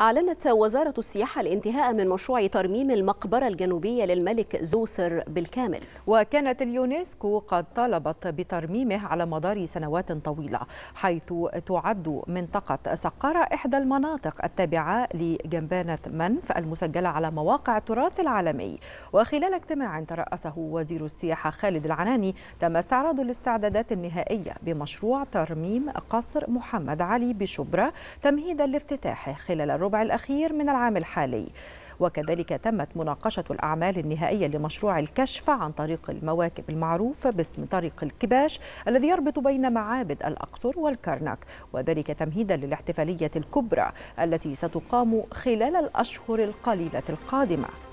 أعلنت وزارة السياحة الانتهاء من مشروع ترميم المقبرة الجنوبية للملك زوسر بالكامل وكانت اليونسكو قد طالبت بترميمه على مدار سنوات طويلة حيث تعد منطقة سقارة إحدى المناطق التابعة لجنبانة منف المسجلة على مواقع التراث العالمي وخلال اجتماع ترأسه وزير السياحة خالد العناني تم استعراض الاستعدادات النهائية بمشروع ترميم قصر محمد علي بشبرا تمهيدا لافتتاحه خلال الربع الأخير من العام الحالي وكذلك تمت مناقشة الأعمال النهائية لمشروع الكشف عن طريق المواكب المعروف باسم طريق الكباش الذي يربط بين معابد الأقصر والكرنك وذلك تمهيدا للاحتفالية الكبرى التي ستقام خلال الأشهر القليلة القادمة